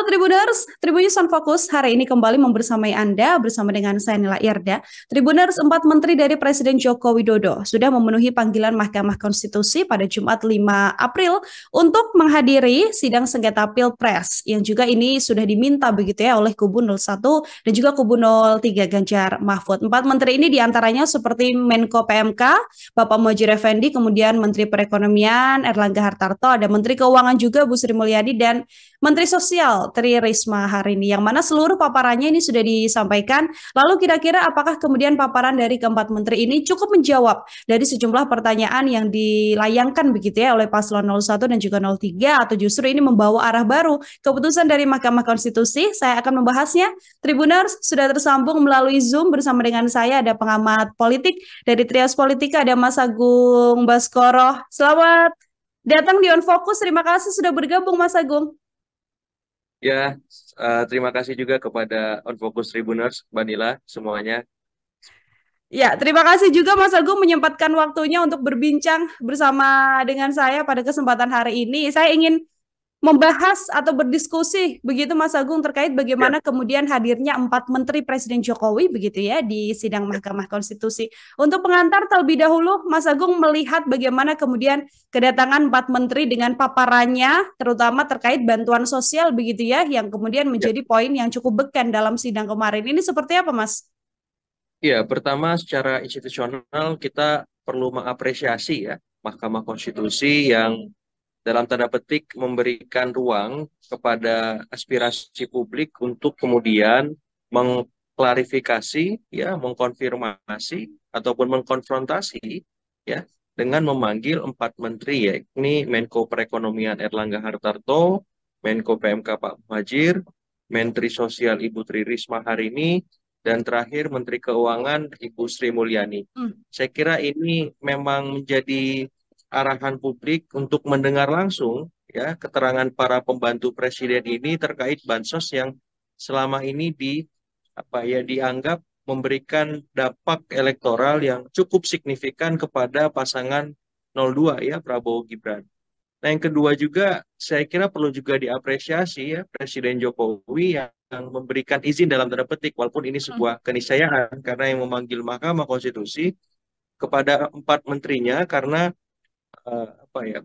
Halo Tribuners, Tribuners on Fokus hari ini kembali membersamai Anda bersama dengan saya Nila Irda. Tribuners, empat menteri dari Presiden Joko Widodo sudah memenuhi panggilan Mahkamah Konstitusi pada Jumat 5 April untuk menghadiri sidang sengketa Pilpres yang juga ini sudah diminta begitu ya oleh kubu 01 dan juga kubu 03 Ganjar Mahfud. Empat menteri ini diantaranya seperti Menko PMK, Bapak Mojir Effendi, kemudian Menteri Perekonomian Erlangga Hartarto, ada Menteri Keuangan juga Bu Sri Mulyadi dan Menteri Sosial Tri Risma hari ini yang mana seluruh paparannya ini sudah disampaikan. Lalu kira-kira apakah kemudian paparan dari keempat menteri ini cukup menjawab dari sejumlah pertanyaan yang dilayangkan begitu ya oleh paslon 01 dan juga 03 atau justru ini membawa arah baru keputusan dari Mahkamah Konstitusi? Saya akan membahasnya. Tribuners sudah tersambung melalui Zoom bersama dengan saya ada pengamat politik dari Trias Politika ada Mas Agung Baskoro. Selamat datang di On Focus. Terima kasih sudah bergabung Mas Agung. Ya, uh, terima kasih juga kepada On Focus Tribuners, Mbak semuanya. Ya, terima kasih juga Mas Agung menyempatkan waktunya untuk berbincang bersama dengan saya pada kesempatan hari ini. Saya ingin membahas atau berdiskusi begitu Mas Agung terkait bagaimana ya. kemudian hadirnya empat menteri Presiden Jokowi begitu ya di sidang Mahkamah Konstitusi. Untuk pengantar terlebih dahulu Mas Agung melihat bagaimana kemudian kedatangan empat menteri dengan paparannya terutama terkait bantuan sosial begitu ya yang kemudian ya. menjadi ya. poin yang cukup beken dalam sidang kemarin. Ini seperti apa Mas? Ya, pertama secara institusional kita perlu mengapresiasi ya Mahkamah Konstitusi yang dalam tanda petik memberikan ruang kepada aspirasi publik untuk kemudian mengklarifikasi ya mengkonfirmasi ataupun mengkonfrontasi ya dengan memanggil empat menteri yakni Menko Perekonomian Erlangga Hartarto, Menko PMK Pak Muhajir, Menteri Sosial Ibu Tri Risma hari ini dan terakhir Menteri Keuangan Ibu Sri Mulyani. Hmm. Saya kira ini memang menjadi arahan publik untuk mendengar langsung ya keterangan para pembantu presiden ini terkait bansos yang selama ini di apa ya dianggap memberikan dampak elektoral yang cukup signifikan kepada pasangan 02 ya Prabowo Gibran. Nah, yang kedua juga saya kira perlu juga diapresiasi ya Presiden Jokowi yang memberikan izin dalam tanda petik walaupun ini hmm. sebuah keniscayaan karena yang memanggil Mahkamah Konstitusi kepada empat menterinya karena uh, apa ya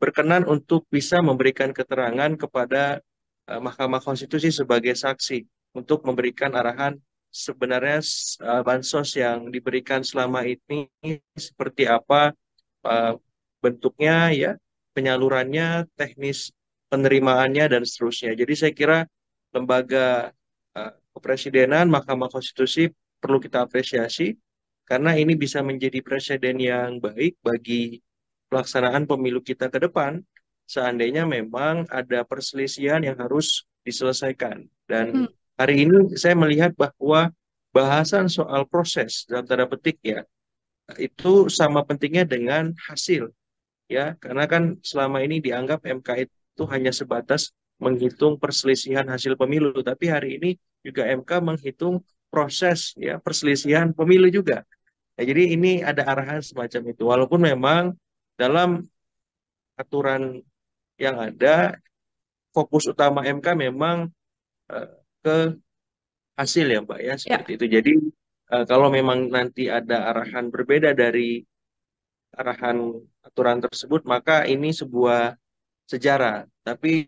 berkenan untuk bisa memberikan keterangan kepada uh, Mahkamah Konstitusi sebagai saksi untuk memberikan arahan sebenarnya uh, bansos yang diberikan selama ini seperti apa uh, bentuknya ya penyalurannya teknis penerimaannya dan seterusnya jadi saya kira lembaga uh, kepresidenan Mahkamah Konstitusi perlu kita apresiasi karena ini bisa menjadi presiden yang baik bagi pelaksanaan pemilu kita ke depan seandainya memang ada perselisihan yang harus diselesaikan. Dan hmm. hari ini saya melihat bahwa bahasan soal proses dalam tanda petik ya itu sama pentingnya dengan hasil ya karena kan selama ini dianggap MK itu hanya sebatas menghitung perselisihan hasil pemilu tapi hari ini juga MK menghitung proses ya perselisihan pemilu juga. ya, jadi ini ada arahan semacam itu walaupun memang dalam aturan yang ada fokus utama MK memang uh, ke hasil ya Mbak ya, ya. seperti ya. itu. Jadi uh, kalau memang nanti ada arahan berbeda dari arahan aturan tersebut maka ini sebuah sejarah. Tapi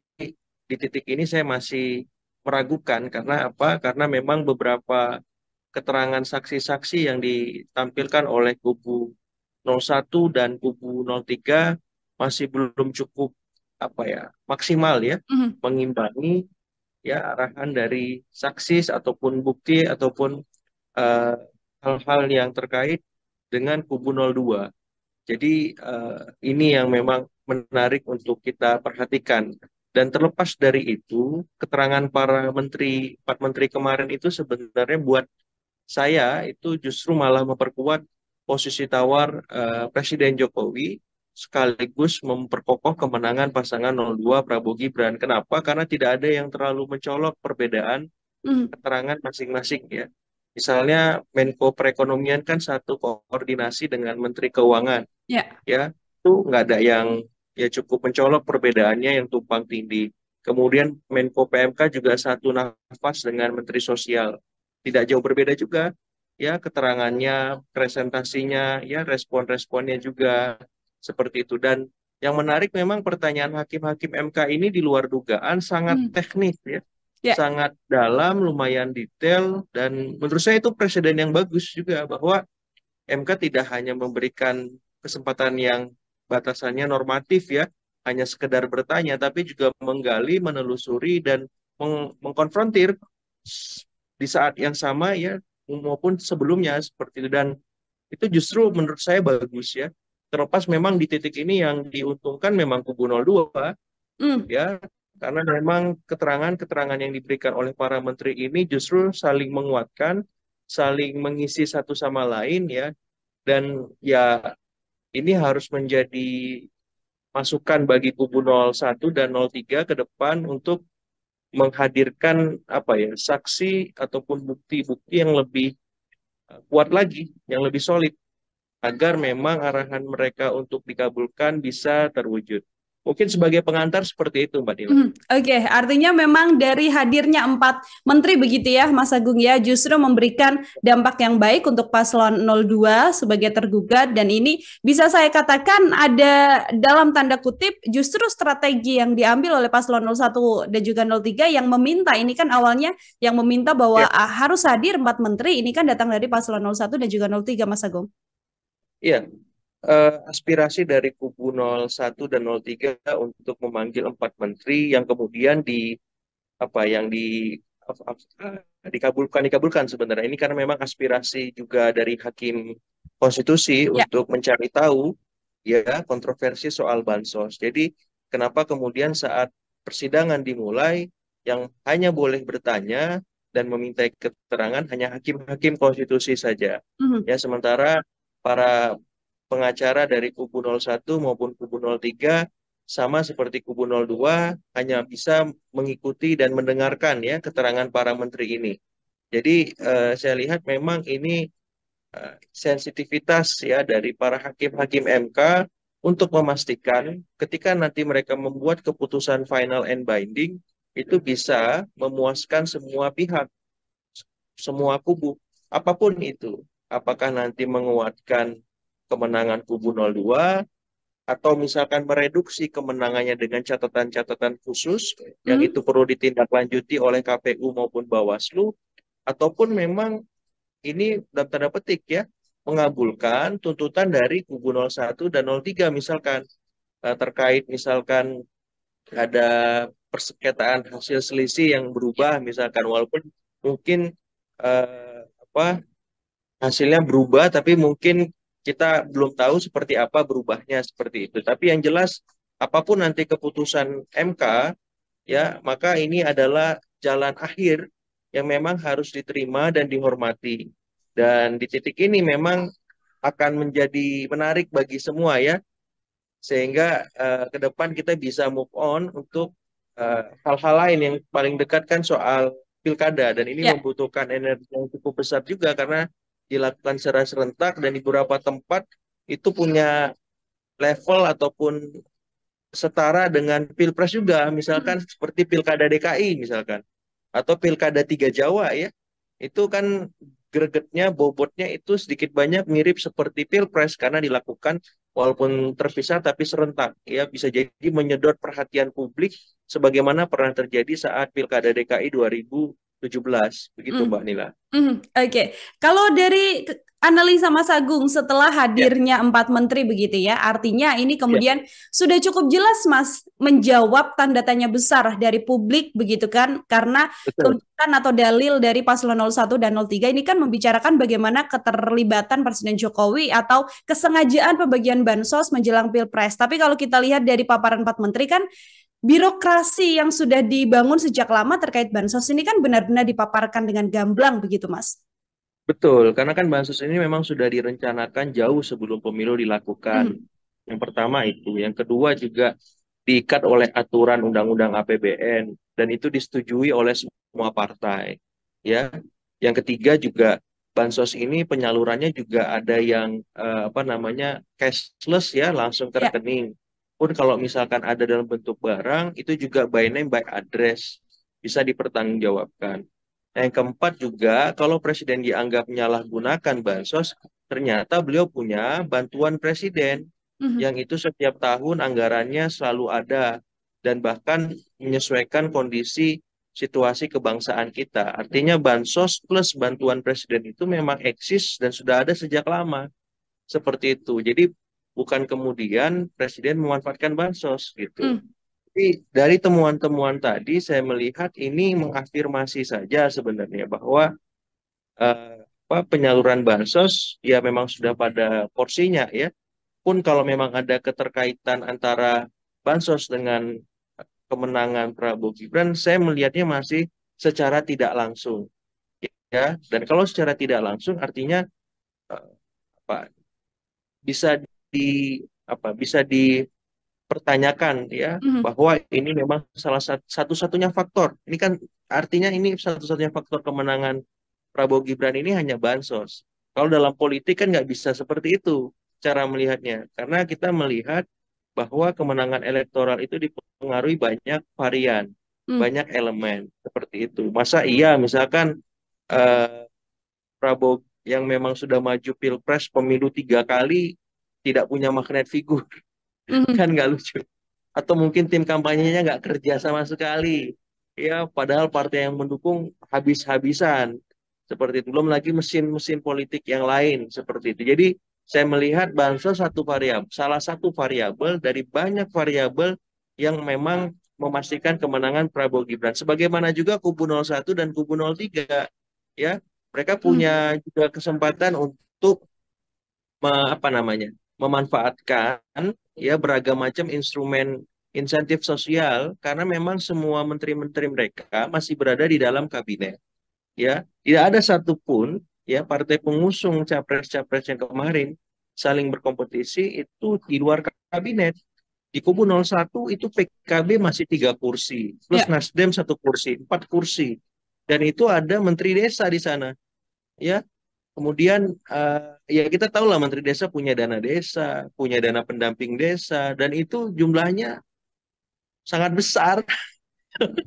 di titik ini saya masih meragukan karena apa? Karena memang beberapa keterangan saksi-saksi yang ditampilkan oleh kubu 01 dan kubu 03 masih belum cukup apa ya maksimal ya mm -hmm. mengimbangi ya arahan dari saksi ataupun bukti ataupun eh, hal-hal uh, yang terkait dengan kubu 02. Jadi uh, ini yang memang menarik untuk kita perhatikan dan terlepas dari itu keterangan para menteri empat menteri kemarin itu sebenarnya buat saya itu justru malah memperkuat posisi tawar uh, Presiden Jokowi sekaligus memperkokoh kemenangan pasangan 02 Prabowo Gibran. Kenapa? Karena tidak ada yang terlalu mencolok perbedaan mm. keterangan masing-masing ya. Misalnya Menko Perekonomian kan satu koordinasi dengan Menteri Keuangan. Yeah. Ya, itu nggak ada yang ya cukup mencolok perbedaannya yang tumpang tindih. Kemudian Menko PMK juga satu nafas dengan Menteri Sosial. Tidak jauh berbeda juga ya keterangannya, presentasinya, ya respon-responnya juga seperti itu. Dan yang menarik memang pertanyaan hakim-hakim MK ini di luar dugaan sangat hmm. teknis ya. Yeah. Sangat dalam, lumayan detail dan menurut saya itu presiden yang bagus juga bahwa MK tidak hanya memberikan kesempatan yang batasannya normatif ya, hanya sekedar bertanya tapi juga menggali, menelusuri dan meng mengkonfrontir di saat yang sama ya maupun sebelumnya seperti itu dan itu justru menurut saya bagus ya terlepas memang di titik ini yang diuntungkan memang kubu 02 mm. ya karena memang keterangan-keterangan yang diberikan oleh para menteri ini justru saling menguatkan saling mengisi satu sama lain ya dan ya ini harus menjadi masukan bagi kubu 01 dan 03 ke depan untuk menghadirkan apa ya saksi ataupun bukti-bukti yang lebih eh, kuat lagi, yang lebih solid agar memang arahan mereka untuk dikabulkan bisa terwujud. Mungkin sebagai pengantar seperti itu Mbak Dila. Hmm, Oke, okay. artinya memang dari hadirnya empat menteri begitu ya Mas Agung ya justru memberikan dampak yang baik untuk paslon 02 sebagai tergugat dan ini bisa saya katakan ada dalam tanda kutip justru strategi yang diambil oleh paslon 01 dan juga 03 yang meminta ini kan awalnya yang meminta bahwa ya. Ah, harus hadir empat menteri ini kan datang dari paslon 01 dan juga 03 Mas Agung. Iya, uh, aspirasi dari kubu 01 dan 03 untuk memanggil empat menteri yang kemudian di apa yang di dikabulkan dikabulkan sebenarnya ini karena memang aspirasi juga dari hakim konstitusi ya. untuk mencari tahu ya kontroversi soal bansos. Jadi kenapa kemudian saat persidangan dimulai yang hanya boleh bertanya dan meminta keterangan hanya hakim-hakim konstitusi saja. Mm -hmm. Ya sementara para pengacara dari kubu 01 maupun kubu 03 sama seperti kubu 02 hanya bisa mengikuti dan mendengarkan ya keterangan para menteri ini. Jadi eh, saya lihat memang ini eh, sensitivitas ya dari para hakim-hakim MK untuk memastikan ketika nanti mereka membuat keputusan final and binding itu bisa memuaskan semua pihak, semua kubu, apapun itu. Apakah nanti menguatkan kemenangan kubu 02 atau misalkan mereduksi kemenangannya dengan catatan-catatan khusus hmm. yang itu perlu ditindaklanjuti oleh KPU maupun Bawaslu ataupun memang ini dalam tanda petik ya mengabulkan tuntutan dari kubu 01 dan 03 misalkan eh, terkait misalkan ada persengketaan hasil selisih yang berubah misalkan walaupun mungkin eh, apa hasilnya berubah tapi mungkin kita belum tahu seperti apa berubahnya seperti itu. Tapi yang jelas apapun nanti keputusan MK ya maka ini adalah jalan akhir yang memang harus diterima dan dihormati. Dan di titik ini memang akan menjadi menarik bagi semua ya sehingga uh, ke depan kita bisa move on untuk eh, hal-hal uh, lain yang paling dekat kan soal pilkada dan ini yeah. membutuhkan energi yang cukup besar juga karena dilakukan secara serentak dan di beberapa tempat itu punya level ataupun setara dengan pilpres juga misalkan hmm. seperti pilkada DKI misalkan atau pilkada tiga Jawa ya itu kan gregetnya bobotnya itu sedikit banyak mirip seperti pilpres karena dilakukan walaupun terpisah tapi serentak ya bisa jadi menyedot perhatian publik sebagaimana pernah terjadi saat pilkada DKI 2000 17 begitu mm. Mbak Nila. Mm. Oke, okay. kalau dari analisa Mas Agung setelah ya. hadirnya yeah. empat menteri begitu ya, artinya ini ya. kemudian yeah. sudah cukup jelas Mas menjawab tanda tanya besar dari publik begitu kan karena tuntutan atau dalil dari paslon 01 dan 03 ini kan membicarakan bagaimana keterlibatan Presiden Jokowi atau kesengajaan pembagian bansos menjelang Pilpres. Tapi kalau kita lihat dari paparan empat menteri kan birokrasi yang sudah dibangun sejak lama terkait bansos ini kan benar-benar dipaparkan dengan gamblang begitu, Mas. Betul, karena kan bansos ini memang sudah direncanakan jauh sebelum pemilu dilakukan. Hmm. Yang pertama itu, yang kedua juga diikat oleh aturan undang-undang APBN dan itu disetujui oleh semua partai. Ya. Yang ketiga juga bansos ini penyalurannya juga ada yang uh, apa namanya cashless ya, langsung ke ya pun kalau misalkan ada dalam bentuk barang itu juga by name by address bisa dipertanggungjawabkan. yang keempat juga kalau presiden dianggap menyalahgunakan bansos ternyata beliau punya bantuan presiden mm -hmm. yang itu setiap tahun anggarannya selalu ada dan bahkan menyesuaikan kondisi situasi kebangsaan kita. Artinya bansos plus bantuan presiden itu memang eksis dan sudah ada sejak lama. Seperti itu. Jadi bukan kemudian presiden memanfaatkan bansos gitu. Hmm. Tapi dari temuan-temuan tadi saya melihat ini mengafirmasi saja sebenarnya bahwa uh, penyaluran bansos ya memang sudah pada porsinya ya. Pun kalau memang ada keterkaitan antara bansos dengan kemenangan Prabowo Gibran, saya melihatnya masih secara tidak langsung. Ya, dan kalau secara tidak langsung artinya uh, apa? Bisa di apa bisa dipertanyakan ya mm-hmm. bahwa ini memang salah satu-satunya faktor. Ini kan artinya ini satu-satunya faktor kemenangan Prabowo Gibran ini hanya bansos. Kalau dalam politik kan nggak bisa seperti itu cara melihatnya karena kita melihat bahwa kemenangan elektoral itu dipengaruhi banyak varian, mm. banyak elemen seperti itu. Masa iya misalkan eh, Prabowo yang memang sudah maju pilpres pemilu tiga kali tidak punya magnet figur mm-hmm. kan nggak lucu atau mungkin tim kampanyenya nggak kerja sama sekali ya padahal partai yang mendukung habis-habisan seperti itu belum lagi mesin-mesin politik yang lain seperti itu jadi saya melihat bansos satu variabel salah satu variabel dari banyak variabel yang memang memastikan kemenangan Prabowo Gibran sebagaimana juga kubu 01 dan kubu 03 ya mereka punya hmm. juga kesempatan untuk apa namanya memanfaatkan ya beragam macam instrumen insentif sosial karena memang semua menteri-menteri mereka masih berada di dalam kabinet. Ya, tidak ada satupun ya partai pengusung capres-capres yang kemarin saling berkompetisi itu di luar kabinet. Di kubu 01 itu PKB masih tiga kursi, plus ya. Nasdem satu kursi, empat kursi. Dan itu ada menteri desa di sana. Ya, Kemudian uh, ya kita tahu lah Menteri Desa punya dana desa, punya dana pendamping desa, dan itu jumlahnya sangat besar.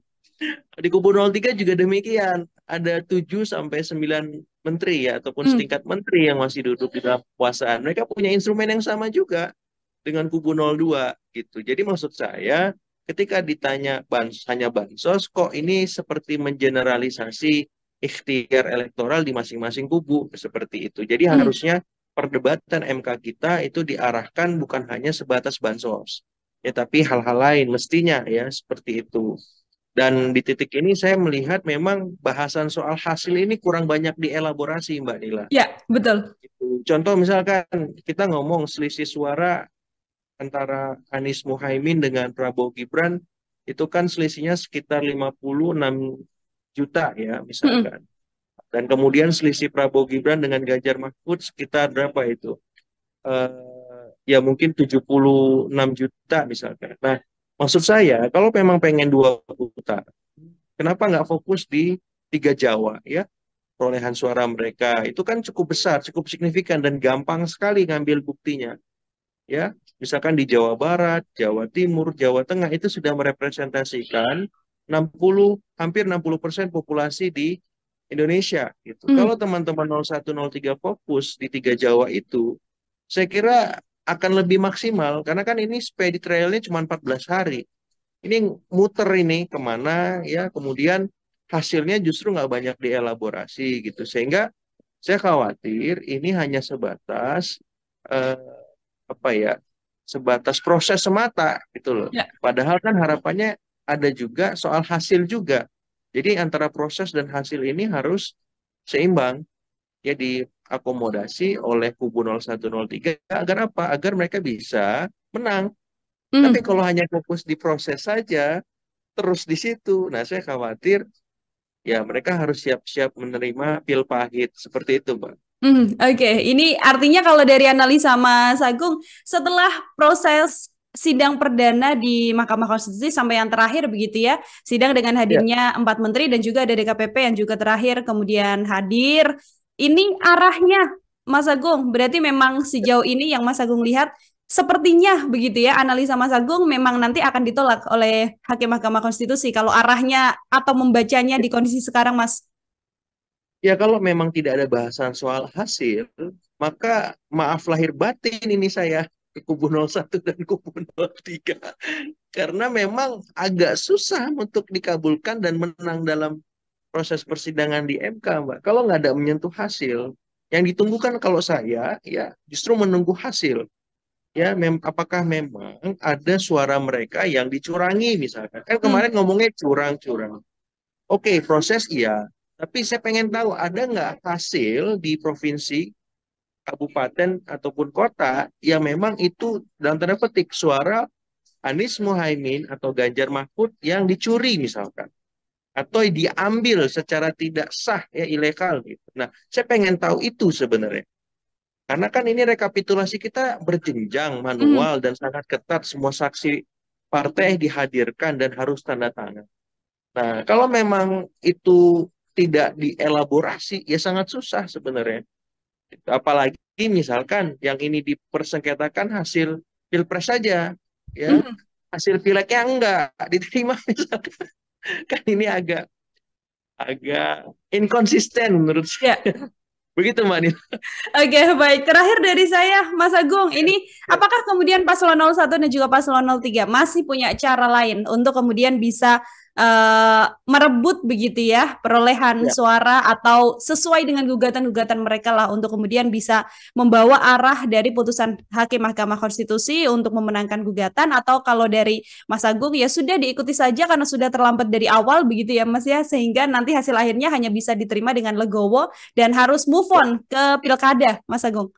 Di kubu 03 juga demikian. Ada 7 sampai 9 menteri ya ataupun hmm. setingkat menteri yang masih duduk di dalam kekuasaan. Mereka punya instrumen yang sama juga dengan kubu 02 gitu. Jadi maksud saya ketika ditanya bans hanya bansos kok ini seperti mengeneralisasi ikhtiar elektoral di masing-masing kubu seperti itu. Jadi hmm. harusnya perdebatan MK kita itu diarahkan bukan hanya sebatas bansos, ya tapi hal-hal lain mestinya ya seperti itu. Dan di titik ini saya melihat memang bahasan soal hasil ini kurang banyak dielaborasi Mbak Nila. Ya, betul. Gitu. Contoh misalkan kita ngomong selisih suara antara Anies Muhaimin dengan Prabowo Gibran itu kan selisihnya sekitar 56 juta ya misalkan. Mm -hmm. Dan kemudian selisih Prabowo Gibran dengan Ganjar Mahfud sekitar berapa itu? Uh, ya mungkin 76 juta misalkan. Nah, maksud saya kalau memang pengen dua juta, kenapa nggak fokus di tiga Jawa ya? Perolehan suara mereka itu kan cukup besar, cukup signifikan dan gampang sekali ngambil buktinya. Ya, misalkan di Jawa Barat, Jawa Timur, Jawa Tengah itu sudah merepresentasikan 60 hampir 60 persen populasi di Indonesia gitu. Hmm. Kalau teman-teman 0103 fokus di tiga Jawa itu, saya kira akan lebih maksimal karena kan ini speed trailnya cuma 14 hari. Ini muter ini kemana ya, kemudian hasilnya justru nggak banyak dielaborasi gitu sehingga saya khawatir ini hanya sebatas eh, apa ya sebatas proses semata gitu loh. Ya. Padahal kan harapannya ada juga soal hasil juga. Jadi antara proses dan hasil ini harus seimbang ya diakomodasi oleh kubu 0103 agar apa? Agar mereka bisa menang. Mm. Tapi kalau hanya fokus di proses saja terus di situ, nah saya khawatir ya mereka harus siap-siap menerima pil pahit seperti itu, Mbak. Hmm, Oke, okay. ini artinya kalau dari analisa Mas Agung, setelah proses sidang perdana di Mahkamah Konstitusi sampai yang terakhir begitu ya. Sidang dengan iya. hadirnya empat menteri dan juga ada DKPP yang juga terakhir kemudian hadir. Ini arahnya Mas Agung, berarti memang sejauh ini yang Mas Agung lihat sepertinya begitu ya analisa Mas Agung memang nanti akan ditolak oleh Hakim Mahkamah Konstitusi kalau arahnya atau membacanya di kondisi sekarang Mas. Ya kalau memang tidak ada bahasan soal hasil, maka maaf lahir batin ini saya kubu 01 dan kubu 03 karena memang agak susah untuk dikabulkan dan menang dalam proses persidangan di MK Mbak kalau nggak ada menyentuh hasil yang ditunggukan kalau saya ya justru menunggu hasil ya mem apakah memang ada suara mereka yang dicurangi misalkan kan hmm. kemarin hmm. ngomongnya curang-curang oke proses iya tapi saya pengen tahu ada nggak hasil di provinsi kabupaten ataupun kota yang memang itu dalam tanda petik suara Anies Muhaimin atau Ganjar Mahfud yang dicuri misalkan atau diambil secara tidak sah ya ilegal gitu. Nah, saya pengen tahu itu sebenarnya. Karena kan ini rekapitulasi kita berjenjang manual mm. dan sangat ketat semua saksi partai dihadirkan dan harus tanda tangan. Nah, kalau memang itu tidak dielaborasi ya sangat susah sebenarnya apalagi misalkan yang ini dipersengketakan hasil pilpres saja ya hmm. hasil pileknya enggak diterima misalkan kan ini agak agak inkonsisten menurut ya. saya. yeah. Begitu Mbak Nina. Oke, okay, baik. Terakhir dari saya, Mas Agung. Ya. Ini apakah kemudian paslon 01 dan juga paslon 03 masih punya cara lain untuk kemudian bisa uh, merebut begitu ya perolehan ya. suara atau sesuai dengan gugatan-gugatan mereka lah untuk kemudian bisa membawa arah dari putusan hakim Mahkamah Konstitusi untuk memenangkan gugatan atau kalau dari Mas Agung ya sudah diikuti saja karena sudah terlambat dari awal begitu ya Mas ya sehingga nanti hasil akhirnya hanya bisa diterima dengan legowo dan harus move ya. on ke pilkada Mas Agung.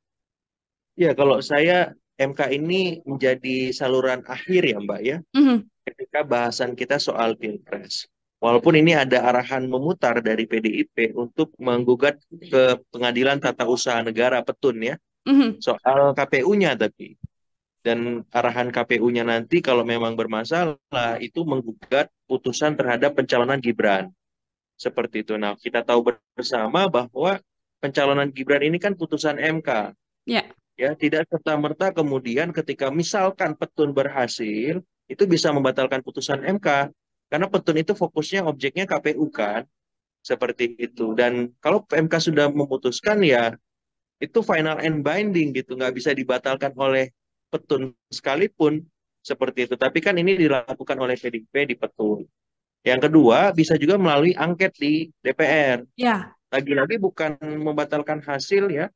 Ya kalau saya MK ini menjadi saluran akhir ya Mbak ya, mm-hmm. ketika bahasan kita soal pilpres. Walaupun ini ada arahan memutar dari PDIP untuk menggugat ke Pengadilan Tata Usaha Negara Petun ya, mm-hmm. soal KPU-nya tapi dan arahan KPU-nya nanti kalau memang bermasalah itu menggugat putusan terhadap pencalonan Gibran seperti itu. Nah kita tahu bersama bahwa pencalonan Gibran ini kan putusan MK. Ya. Ya, tidak serta-merta kemudian ketika misalkan petun berhasil, itu bisa membatalkan putusan MK. Karena petun itu fokusnya objeknya KPU kan, seperti itu. Dan kalau MK sudah memutuskan ya itu final and binding gitu, nggak bisa dibatalkan oleh petun sekalipun seperti itu. Tapi kan ini dilakukan oleh PDIP di petun. Yang kedua bisa juga melalui angket di DPR. Ya. Lagi-lagi bukan membatalkan hasil ya,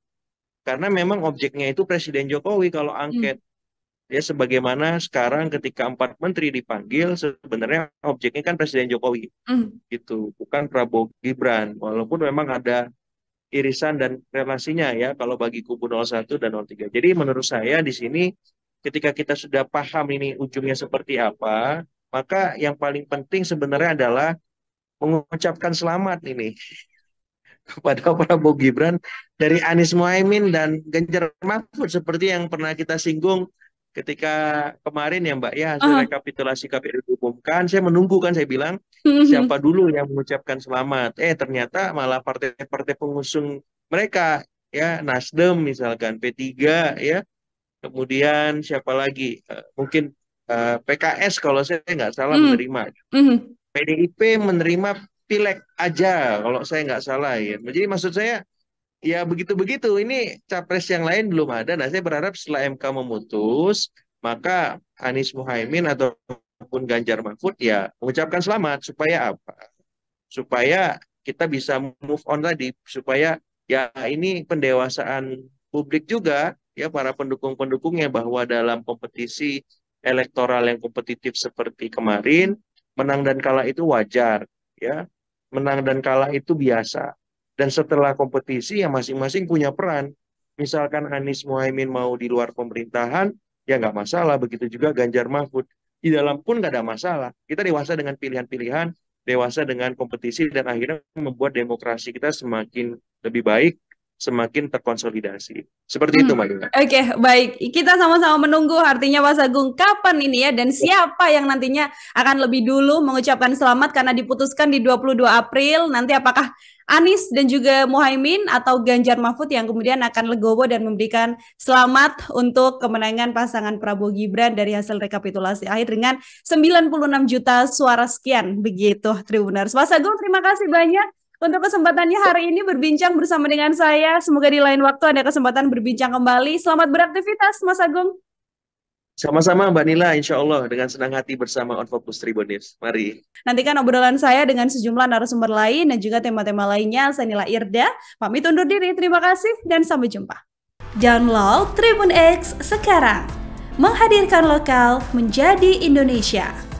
karena memang objeknya itu Presiden Jokowi kalau hmm. angket. Hmm. Ya sebagaimana sekarang ketika empat menteri dipanggil sebenarnya objeknya kan Presiden Jokowi. Hmm. Gitu, bukan Prabowo Gibran. Walaupun memang ada irisan dan relasinya ya kalau bagi kubu 01 dan 03. Jadi menurut saya di sini ketika kita sudah paham ini ujungnya seperti apa, maka yang paling penting sebenarnya adalah mengucapkan selamat ini kepada Prabowo Gibran dari Anies Muhaimin dan Ganjar Mahfud seperti yang pernah kita singgung ketika kemarin ya Mbak ya hasil uh -huh. rekapitulasi KPU diumumkan saya menunggu kan saya bilang siapa dulu yang mengucapkan selamat eh ternyata malah partai-partai pengusung mereka ya Nasdem misalkan P3 ya kemudian siapa lagi uh, mungkin uh, eh, PKS kalau saya nggak salah mm. menerima mm. PDIP menerima pilek aja kalau saya nggak salah ya. Jadi maksud saya ya begitu-begitu. Ini capres yang lain belum ada. Nah saya berharap setelah MK memutus maka Anies Muhaimin ataupun Ganjar Mahfud ya mengucapkan selamat supaya apa? Supaya kita bisa move on tadi supaya ya ini pendewasaan publik juga ya para pendukung-pendukungnya bahwa dalam kompetisi elektoral yang kompetitif seperti kemarin menang dan kalah itu wajar ya menang dan kalah itu biasa. Dan setelah kompetisi ya masing-masing punya peran. Misalkan Anies Mohaimin mau di luar pemerintahan, ya nggak masalah. Begitu juga Ganjar Mahfud. Di dalam pun nggak ada masalah. Kita dewasa dengan pilihan-pilihan, dewasa dengan kompetisi, dan akhirnya membuat demokrasi kita semakin lebih baik, semakin terkonsolidasi. Seperti hmm. itu, Mbak Oke, okay, baik. Kita sama-sama menunggu artinya Mas Agung kapan ini ya dan siapa yang nantinya akan lebih dulu mengucapkan selamat karena diputuskan di 22 April. Nanti apakah Anies dan juga Muhaimin atau Ganjar Mahfud yang kemudian akan legowo dan memberikan selamat untuk kemenangan pasangan Prabowo Gibran dari hasil rekapitulasi akhir dengan 96 juta suara sekian begitu Tribuners. Mas Agung terima kasih banyak untuk kesempatannya hari ini berbincang bersama dengan saya. Semoga di lain waktu ada kesempatan berbincang kembali. Selamat beraktivitas, Mas Agung. Sama-sama Mbak Nila, insya Allah dengan senang hati bersama On Focus Tribun News. Mari. Nantikan obrolan saya dengan sejumlah narasumber lain dan juga tema-tema lainnya. Saya Nila Irda, pamit undur diri. Terima kasih dan sampai jumpa. Download Tribun X sekarang. Menghadirkan lokal menjadi Indonesia.